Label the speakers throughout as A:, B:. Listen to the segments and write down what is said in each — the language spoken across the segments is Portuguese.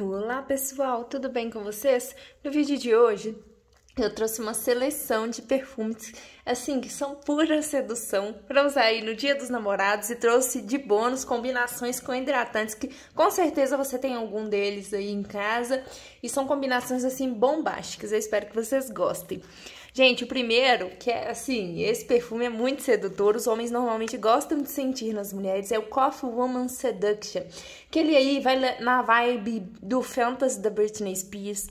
A: Olá pessoal, tudo bem com vocês? No vídeo de hoje eu trouxe uma seleção de perfumes, assim, que são pura sedução, para usar aí no dia dos namorados e trouxe de bônus combinações com hidratantes, que com certeza você tem algum deles aí em casa, e são combinações, assim, bombásticas, eu espero que vocês gostem. Gente, o primeiro, que é assim, esse perfume é muito sedutor, os homens normalmente gostam de sentir nas mulheres, é o Coffee Woman Seduction. Que ele aí vai na vibe do Fantasy da Britney Spears.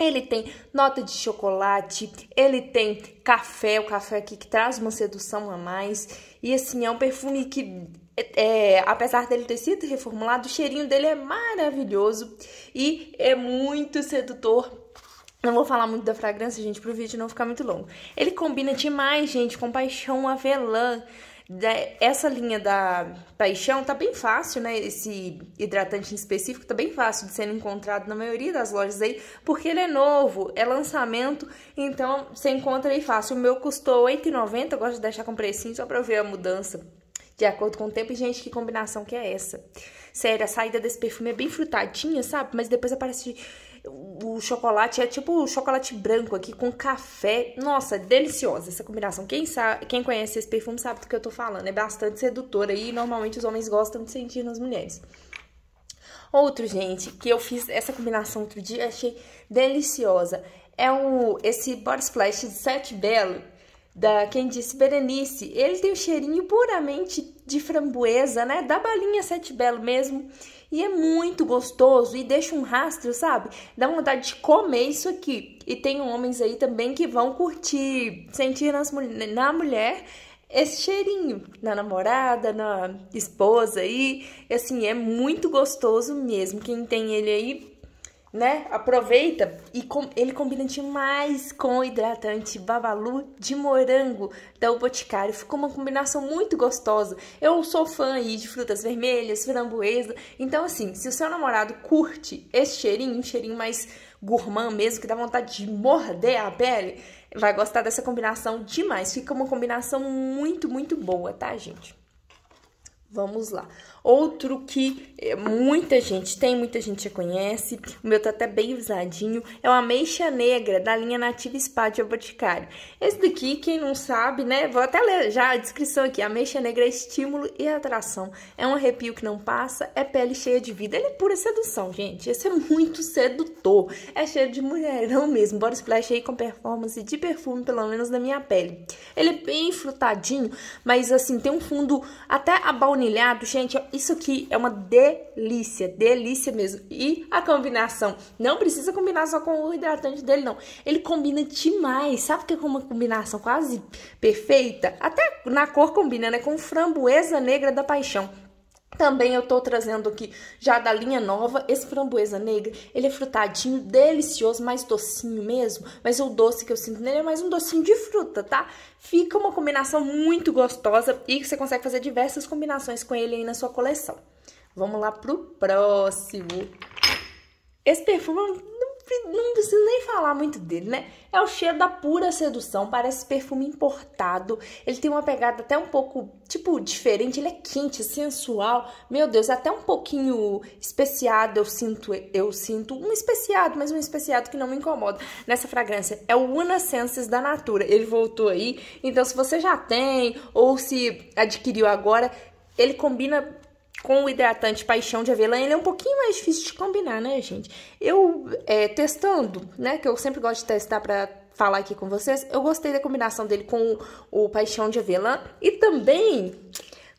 A: Ele tem nota de chocolate, ele tem café, o café aqui que traz uma sedução a mais. E assim, é um perfume que é, é apesar dele ter sido reformulado, o cheirinho dele é maravilhoso e é muito sedutor não vou falar muito da fragrância, gente, pro vídeo não ficar muito longo. Ele combina demais, gente, com paixão avelã. Essa linha da paixão tá bem fácil, né? Esse hidratante em específico tá bem fácil de ser encontrado na maioria das lojas aí, porque ele é novo, é lançamento, então você encontra aí fácil. O meu custou R$8,90, gosto de deixar com precinho só pra eu ver a mudança de acordo com o tempo. E, gente, que combinação que é essa? Sério, a saída desse perfume é bem frutadinha, sabe? Mas depois aparece o chocolate é tipo chocolate branco aqui com café. Nossa, deliciosa essa combinação. Quem, sabe, quem conhece esse perfume sabe do que eu tô falando. É bastante sedutora e normalmente os homens gostam de sentir nas mulheres. Outro, gente, que eu fiz essa combinação outro dia, achei deliciosa. É o, esse Body Splash de Sete Belo da quem disse Berenice, ele tem um cheirinho puramente de framboesa, né? Da balinha Sete Belo mesmo. E é muito gostoso e deixa um rastro, sabe? Dá vontade de comer isso aqui. E tem homens aí também que vão curtir, sentir nas, na mulher esse cheirinho na namorada, na esposa aí. E, assim, é muito gostoso mesmo. Quem tem ele aí né? Aproveita e com, ele combina demais com o hidratante Babalu de morango da O Boticário. Ficou uma combinação muito gostosa. Eu sou fã aí de frutas vermelhas, framboesa. Então, assim, se o seu namorado curte esse cheirinho, um cheirinho mais gourmand mesmo, que dá vontade de morder a pele, vai gostar dessa combinação demais. Fica uma combinação muito, muito boa, tá, gente? Vamos lá. Outro que é, muita gente tem, muita gente já conhece, o meu tá até bem usadinho, é o ameixa negra da linha Nativa Spa de Boticário. Esse daqui, quem não sabe, né, vou até ler já a descrição aqui, ameixa negra é estímulo e atração, é um arrepio que não passa, é pele cheia de vida, ele é pura sedução, gente, esse é muito sedutor, é cheio de mulherão mesmo, body splash aí com performance de perfume, pelo menos na minha pele. Ele é bem frutadinho, mas assim, tem um fundo até abaunilhado, gente, é isso aqui é uma delícia, delícia mesmo. E a combinação, não precisa combinar só com o hidratante dele, não. Ele combina demais, sabe que é uma combinação quase perfeita? Até na cor combina, né? Com framboesa negra da paixão. Também eu tô trazendo aqui, já da linha nova, esse framboesa negra. Ele é frutadinho, delicioso, mais docinho mesmo. Mas o doce que eu sinto nele é mais um docinho de fruta, tá? Fica uma combinação muito gostosa e você consegue fazer diversas combinações com ele aí na sua coleção. Vamos lá pro próximo. Esse perfume é não preciso nem falar muito dele, né? É o cheiro da pura sedução, parece perfume importado. Ele tem uma pegada até um pouco, tipo, diferente. Ele é quente, sensual. Meu Deus, é até um pouquinho especiado eu sinto. Eu sinto um especiado, mas um especiado que não me incomoda nessa fragrância. É o Una Senses da Natura. Ele voltou aí. Então, se você já tem ou se adquiriu agora, ele combina com o hidratante Paixão de Avelã, ele é um pouquinho mais difícil de combinar, né, gente? Eu, é, testando, né, que eu sempre gosto de testar para falar aqui com vocês, eu gostei da combinação dele com o, Paixão de Avelã e também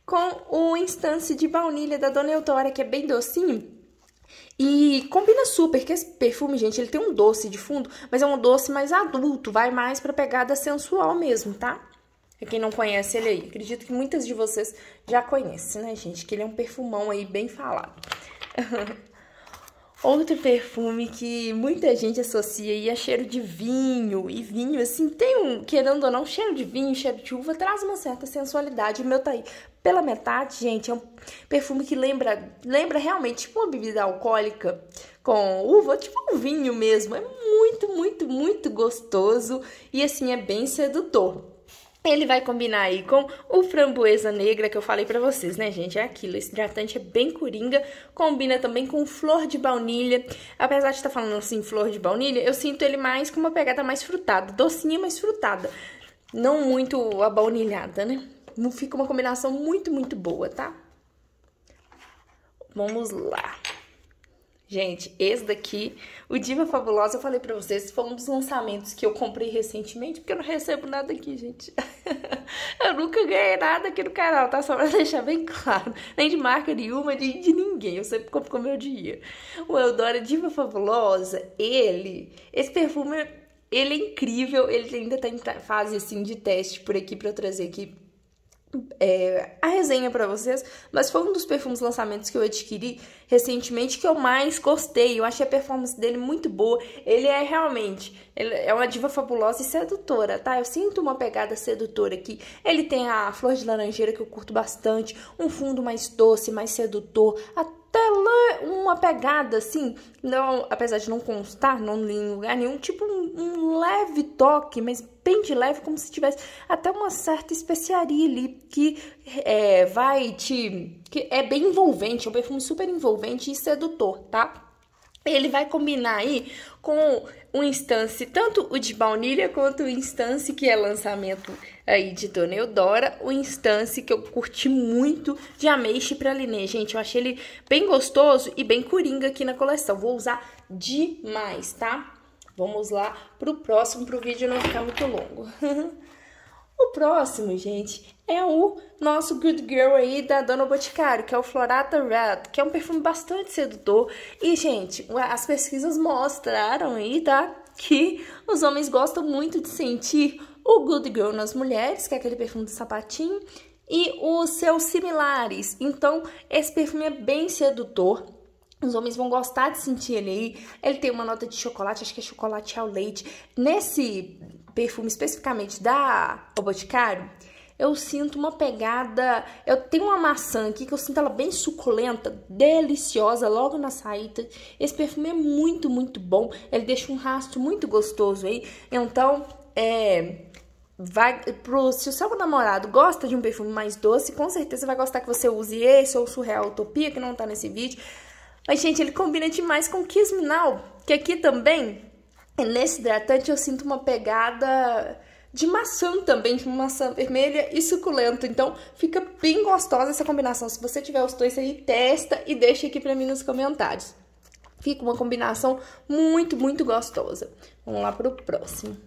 A: com o Instance de Baunilha da Dona Eutora, que é bem docinho. E combina super, que esse perfume, gente, ele tem um doce de fundo, mas é um doce mais adulto, vai mais pra pegada sensual mesmo, tá? Pra quem não conhece ele aí, acredito que muitas de vocês já conhecem, né, gente? Que ele é um perfumão aí bem falado. Outro perfume que muita gente associa aí é cheiro de vinho. E vinho, assim, tem um, querendo ou não, cheiro de vinho, cheiro de uva, traz uma certa sensualidade. O meu tá aí pela metade, gente. É um perfume que lembra, lembra realmente tipo uma bebida alcoólica com uva, tipo um vinho mesmo. É muito, muito, muito gostoso e, assim, é bem sedutor. Ele vai combinar aí com o framboesa negra que eu falei para vocês, né, gente? É aquilo, esse hidratante é bem coringa, combina também com flor de baunilha. Apesar de estar tá falando assim, flor de baunilha, eu sinto ele mais com uma pegada mais frutada, docinha mais frutada. Não muito abaunilhada, né? fica uma combinação muito, muito boa, tá? Vamos lá. Gente, esse daqui, o Diva Fabulosa, eu falei pra vocês, foi um dos lançamentos que eu comprei recentemente, porque eu não recebo nada aqui, gente. eu nunca ganhei nada aqui no canal, tá? Só pra deixar bem claro. Nem de marca nenhuma, nem de ninguém. Eu sempre compro com meu dinheiro. O Eudora Diva Fabulosa, ele... Esse perfume, ele é incrível. Ele ainda tá em fase, assim, de teste por aqui, pra eu trazer aqui é, a resenha para vocês, mas foi um dos perfumes lançamentos que eu adquiri recentemente que eu mais gostei. Eu achei a performance dele muito boa. Ele é realmente, ele é uma diva fabulosa e sedutora, tá? Eu sinto uma pegada sedutora aqui. Ele tem a flor de laranjeira que eu curto bastante, um fundo mais doce, mais sedutor, a telã, uma pegada assim, não, apesar de não constar, não li em lugar nenhum, tipo um, um, leve toque, mas bem de leve, como se tivesse até uma certa especiaria ali que é, vai te. que é bem envolvente, é um perfume super envolvente e sedutor, tá? ele vai combinar aí com o instance, tanto o de baunilha quanto o instance que é lançamento aí de Dona Eudora, o instance que eu curti muito de ameixe para Liné. Gente, eu achei ele bem gostoso e bem coringa aqui na coleção. Vou usar demais, tá? Vamos lá pro próximo, pro vídeo não ficar muito longo. O próximo, gente, é o nosso Good Girl aí da Dona Boticário, que é o Florata Red, que é um perfume bastante sedutor. E, gente, as pesquisas mostraram aí, tá? Que os homens gostam muito de sentir o Good Girl nas mulheres, que é aquele perfume do sapatinho, e os seus similares. Então, esse perfume é bem sedutor. Os homens vão gostar de sentir ele aí. Ele tem uma nota de chocolate, acho que é chocolate ao leite. Nesse perfume especificamente da o Boticário, eu sinto uma pegada. Eu tenho uma maçã aqui que eu sinto ela bem suculenta, deliciosa, logo na saída. Esse perfume é muito, muito bom. Ele deixa um rastro muito gostoso aí. Então, é. Vai, pro, se o seu namorado gosta de um perfume mais doce, com certeza vai gostar que você use esse ou Surreal Utopia, que não tá nesse vídeo. Mas, gente, ele combina demais com o Kisminal, que aqui também é, nesse hidratante eu sinto uma pegada de maçã também, de tipo maçã vermelha e suculenta. Então fica bem gostosa essa combinação. Se você tiver os dois aí, testa e deixa aqui pra mim nos comentários. Fica uma combinação muito, muito gostosa. Vamos lá pro próximo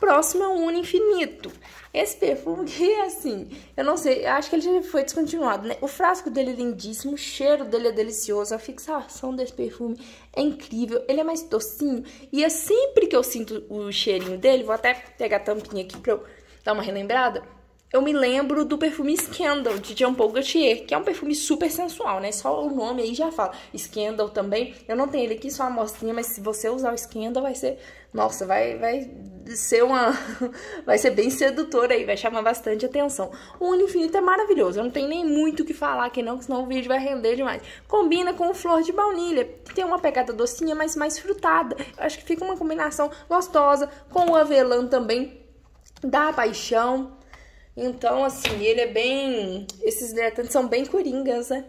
A: próximo é o Uno Infinito. Esse perfume que, assim, eu não sei, eu acho que ele foi descontinuado, né? O frasco dele é lindíssimo, o cheiro dele é delicioso, a fixação desse perfume é incrível, ele é mais docinho. E é sempre que eu sinto o cheirinho dele, vou até pegar a tampinha aqui pra eu dar uma relembrada eu me lembro do perfume Scandal, de Jean Paul Gaultier, que é um perfume super sensual, né? Só o nome aí já fala. Scandal também. Eu não tenho ele aqui, só uma amostrinha, mas se você usar o Scandal, vai ser... Nossa, vai, vai ser uma... vai ser bem sedutor aí, vai chamar bastante atenção. O Uno Infinito é maravilhoso. Eu não tenho nem muito o que falar aqui não, senão o vídeo vai render demais. Combina com o Flor de Baunilha. Tem uma pegada docinha, mas mais frutada. Eu acho que fica uma combinação gostosa. Com o Avelã também, da paixão então, assim, ele é bem. Esses hidratantes são bem coringas, né?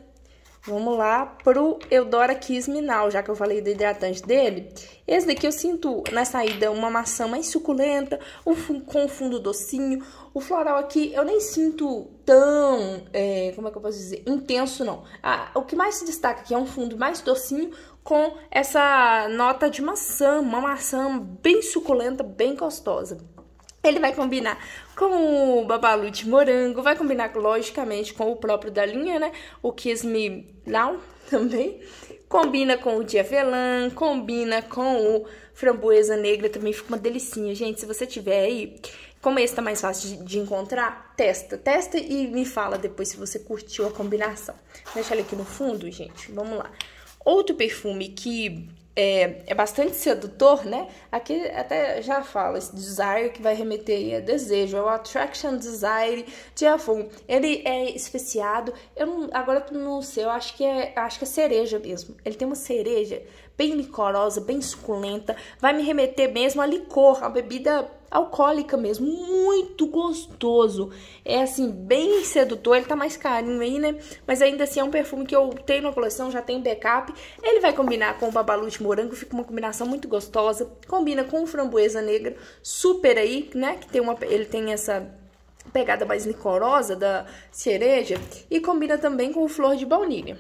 A: Vamos lá pro Eudora Kiss Minal, já que eu falei do hidratante dele. Esse daqui eu sinto na saída uma maçã mais suculenta, o com fundo docinho. O floral aqui eu nem sinto tão, é, como é que eu posso dizer, intenso não. Ah, o que mais se destaca aqui é um fundo mais docinho com essa nota de maçã, uma maçã bem suculenta, bem gostosa. Ele vai combinar com o babalu de morango, vai combinar logicamente com o próprio da linha, né? O Kiss Me Now também. Combina com o de avelã, combina com o framboesa negra, também fica uma delicinha. Gente, se você tiver aí, como esse tá mais fácil de, de encontrar, testa. Testa e me fala depois se você curtiu a combinação. Deixa ele aqui no fundo, gente. Vamos lá. Outro perfume que é, é bastante sedutor, né? Aqui até já fala, esse desire que vai remeter aí a é desejo, é o attraction desire de Avon. Ele é especiado, eu não, agora eu não sei, eu acho que é, acho que é cereja mesmo. Ele tem uma cereja bem licorosa, bem suculenta, vai me remeter mesmo a licor, a bebida alcoólica mesmo, muito gostoso. É assim, bem sedutor, ele tá mais carinho aí, né? Mas ainda assim é um perfume que eu tenho na coleção, já tem backup. Ele vai combinar com o babalu de morango, fica uma combinação muito gostosa. Combina com o framboesa negra, super aí, né? Que tem uma ele tem essa pegada mais licorosa da cereja e combina também com o flor de baunilha.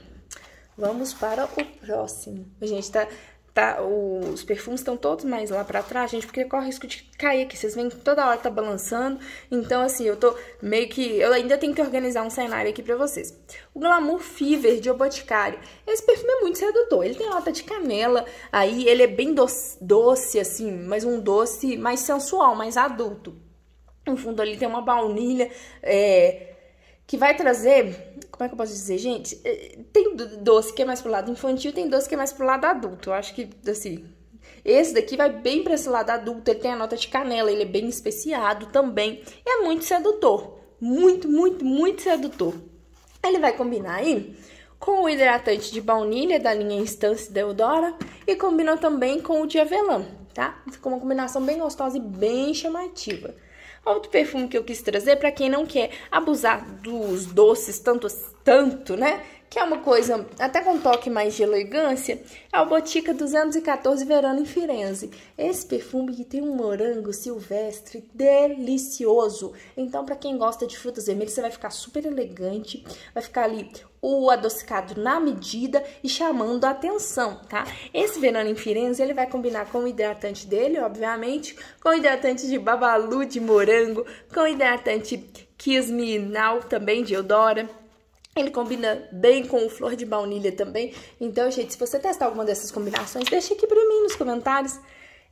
A: Vamos para o próximo. A gente tá, tá os perfumes estão todos mais lá para trás, gente, porque corre o risco de cair aqui. Vocês veem que toda hora tá balançando. Então, assim, eu tô meio que... Eu ainda tenho que organizar um cenário aqui pra vocês. O Glamour Fever de O Boticário. Esse perfume é muito sedutor. Ele tem lata de canela. Aí ele é bem doce, doce assim, mas um doce mais sensual, mais adulto. No fundo ali tem uma baunilha é, que vai trazer como é que eu posso dizer, gente? É, tem doce que é mais pro lado infantil, tem doce que é mais pro lado adulto. Eu acho que, assim, esse daqui vai bem para esse lado adulto, ele tem a nota de canela, ele é bem especiado também. é muito sedutor, muito, muito, muito sedutor. Ele vai combinar aí com o hidratante de baunilha da linha Instance Deodora e combina também com o de avelã, tá? Ficou uma combinação bem gostosa e bem chamativa. Outro perfume que eu quis trazer para quem não quer abusar dos doces tanto assim, tanto, né? Que é uma coisa, até com toque mais de elegância, é o Botica 214 Verano em Firenze. Esse perfume que tem um morango silvestre delicioso. Então, para quem gosta de frutas vermelhas, você vai ficar super elegante, vai ficar ali o adocicado na medida e chamando a atenção, tá? Esse verano em Firenze, ele vai combinar com o hidratante dele, obviamente, com o hidratante de babalu de morango, com o hidratante Kisminal também de Eudora, ele combina bem com o flor de baunilha também. Então, gente, se você testar alguma dessas combinações, deixa aqui pra mim nos comentários.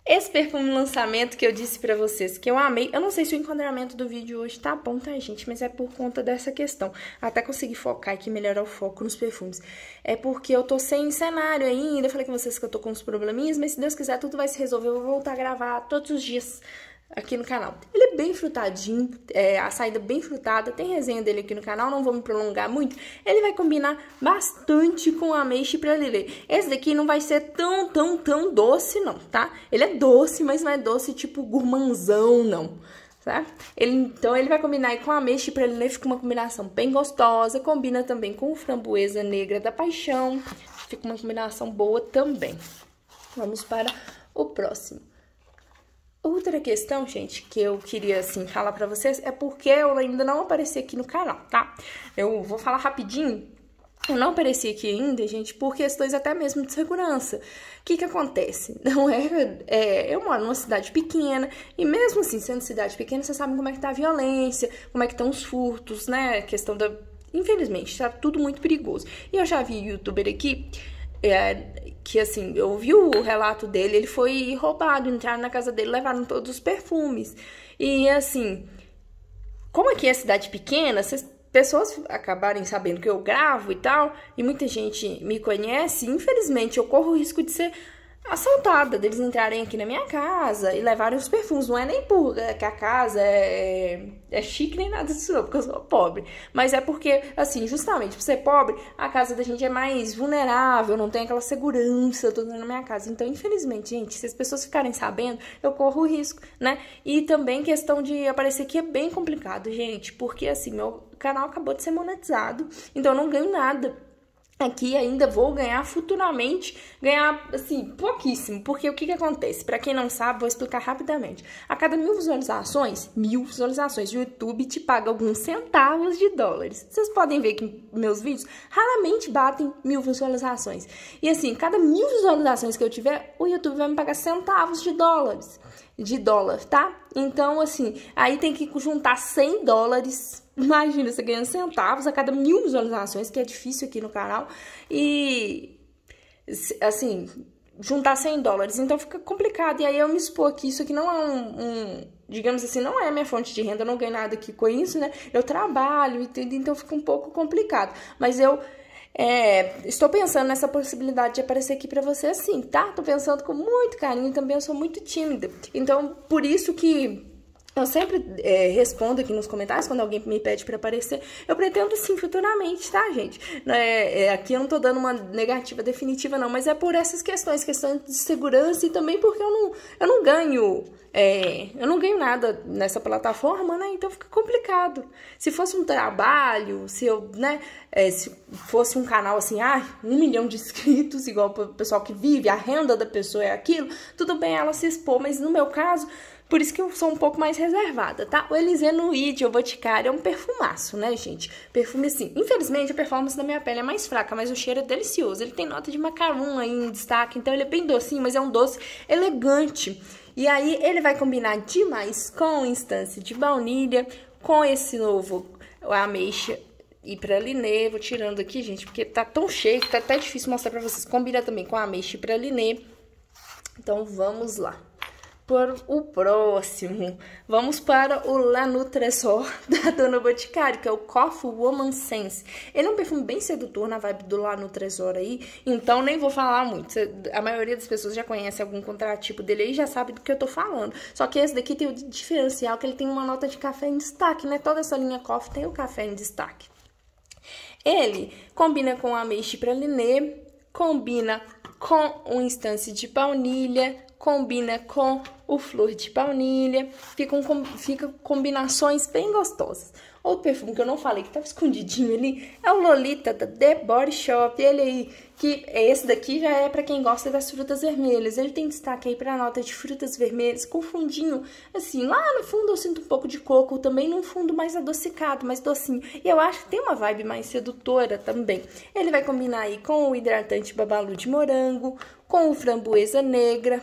A: Esse perfume lançamento que eu disse pra vocês, que eu amei. Eu não sei se o enquadramento do vídeo hoje tá bom, tá, gente? Mas é por conta dessa questão. Até conseguir focar aqui, melhorar o foco nos perfumes. É porque eu tô sem cenário ainda. Eu falei com vocês que eu tô com uns probleminhas, mas se Deus quiser, tudo vai se resolver. Eu vou voltar a gravar todos os dias aqui no canal. Ele é bem frutadinho, é, a saída bem frutada, tem resenha dele aqui no canal, não vou me prolongar muito. Ele vai combinar bastante com a ameixa e pralirê. Esse daqui não vai ser tão, tão, tão doce não, tá? Ele é doce, mas não é doce tipo gourmandzão não. Tá? Ele, então ele vai combinar com a ameixa e pralirê, fica uma combinação bem gostosa. Combina também com framboesa negra da paixão, fica uma combinação boa também. Vamos para o próximo. Outra questão, gente, que eu queria assim falar para vocês é porque eu ainda não apareci aqui no canal, tá? Eu vou falar rapidinho. Eu não apareci aqui ainda, gente, por questões até mesmo de segurança. O que que acontece? Não é, é, eu moro numa cidade pequena e mesmo assim sendo cidade pequena, vocês sabem como é que tá a violência, como é que estão os furtos, né? A questão da, infelizmente, tá tudo muito perigoso. E eu já vi YouTuber aqui é, que assim, eu vi o relato dele, ele foi roubado, entraram na casa dele, levaram todos os perfumes. E assim, como aqui é cidade pequena, se as pessoas acabarem sabendo que eu gravo e tal, e muita gente me conhece, infelizmente eu corro o risco de ser assaltada deles entrarem aqui na minha casa e levarem os perfumes. Não é nem por é que a casa é, é chique nem nada disso, não, porque eu sou pobre. Mas é porque, assim, justamente por ser pobre, a casa da gente é mais vulnerável, não tem aquela segurança toda na minha casa. Então, infelizmente, gente, se as pessoas ficarem sabendo, eu corro risco, né? E também questão de aparecer aqui é bem complicado, gente, porque assim, meu canal acabou de ser monetizado, então eu não ganho nada aqui ainda vou ganhar futuramente, ganhar assim, pouquíssimo, porque o que, que acontece? Para quem não sabe, vou explicar rapidamente. A cada mil visualizações, mil visualizações, o YouTube te paga alguns centavos de dólares. Vocês podem ver que meus vídeos raramente batem mil visualizações. E assim, cada mil visualizações que eu tiver, o YouTube vai me pagar centavos de dólares de dólar, tá? Então, assim, aí tem que juntar 100 dólares. Imagina, você ganhando centavos a cada mil visualizações, que é difícil aqui no canal. E, assim, juntar 100 dólares. Então fica complicado. E aí eu me expor que isso aqui não é um, um, digamos assim, não é minha fonte de renda. Eu não ganho nada aqui com isso, né? Eu trabalho, então fica um pouco complicado. Mas eu é, estou pensando nessa possibilidade de aparecer aqui para você assim, tá? Tô pensando com muito carinho, também eu sou muito tímida. Então, por isso que eu sempre é, respondo aqui nos comentários quando alguém me pede para aparecer. Eu pretendo sim futuramente, tá, gente? É, é, aqui eu não tô dando uma negativa definitiva, não, mas é por essas questões, questão de segurança e também porque eu não, eu não ganho. É, eu não ganho nada nessa plataforma, né? Então fica complicado. Se fosse um trabalho, se eu, né? É, se fosse um canal assim, ah, um milhão de inscritos, igual o pessoal que vive, a renda da pessoa é aquilo, tudo bem ela se expor, mas no meu caso por isso que eu sou um pouco mais reservada, tá? O Eliseno Id, o Boticário, é um perfumaço, né, gente? Perfume assim. Infelizmente, a performance da minha pele é mais fraca, mas o cheiro é delicioso. Ele tem nota de macarrão aí em destaque, então ele é bem docinho, mas é um doce elegante. E aí ele vai combinar demais com instância de baunilha, com esse novo ameixa e pralinê. Vou tirando aqui, gente, porque tá tão cheio que tá até difícil mostrar pra vocês. Combina também com ameixa e pralinê. Então, vamos lá para o próximo. Vamos para o La Tresor da Dona Boticário, que é o Coffee Woman Sense. Ele é um perfume bem sedutor na vibe do La Tresor aí, então nem vou falar muito. A maioria das pessoas já conhece algum contratipo dele aí e já sabe do que eu tô falando. Só que esse daqui tem o diferencial que ele tem uma nota de café em destaque, né? Toda essa linha Coffee tem o café em destaque. Ele combina com a ameixipra linê, combina com um instance de baunilha, combina com o flor de baunilha, ficam, com, combinações bem gostosas. Outro perfume que eu não falei, que estava escondidinho ali, é o Lolita da The Body Shop. Ele aí, que esse daqui já é para quem gosta das frutas vermelhas. Ele tem destaque aí para nota de frutas vermelhas, com fundinho, assim, lá no fundo eu sinto um pouco de coco, também num fundo mais adocicado, mais docinho. E eu acho que tem uma vibe mais sedutora também. Ele vai combinar aí com o hidratante babalu de morango, com o framboesa negra,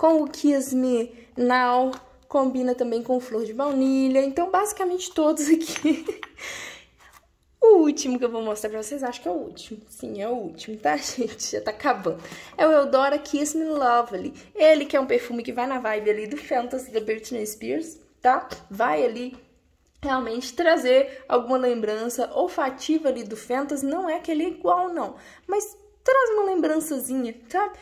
A: com o Kiss Me Now, combina também com flor de baunilha. Então, basicamente todos aqui. o último que eu vou mostrar pra vocês, acho que é o último. Sim, é o último, tá, gente? Já tá acabando. É o Eudora Kiss Me Lovely. Ele que é um perfume que vai na vibe ali do Fantasy da Britney Spears, tá? Vai ali realmente trazer alguma lembrança olfativa ali do Fantasy, Não é que ele é igual, não, mas traz uma lembrançazinha, sabe? Tá?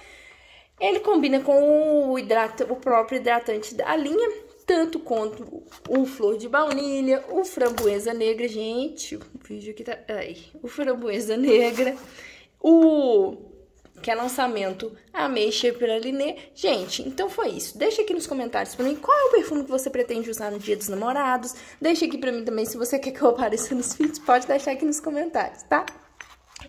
A: Ele combina com o, hidrata, o próprio hidratante da linha, tanto quanto o flor de baunilha, o framboesa negra, gente, o vídeo aqui tá... Ai, o framboesa negra, o que é lançamento ameixa pralinê. Gente, então foi isso. Deixa aqui nos comentários pra mim qual é o perfume que você pretende usar no dia dos namorados. Deixa aqui pra mim também se você quer que eu apareça nos vídeos, pode deixar aqui nos comentários, tá?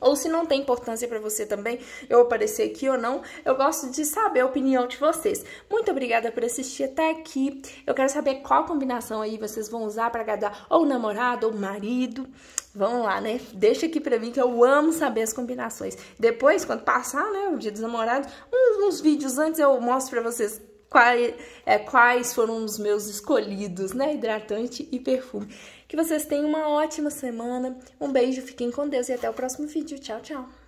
A: ou se não tem importância para você também eu aparecer aqui ou não, eu gosto de saber a opinião de vocês. Muito obrigada por assistir até aqui. Eu quero saber qual combinação aí vocês vão usar para agradar ou namorado ou marido. Vamos lá, né? Deixa aqui pra mim que eu amo saber as combinações. Depois, quando passar, né, o dia dos namorados, uns, uns vídeos antes eu mostro pra vocês quais, é, quais foram os meus escolhidos, né? Hidratante e perfume. Que vocês tenham uma ótima semana. Um beijo, fiquem com Deus e até o próximo vídeo. Tchau, tchau!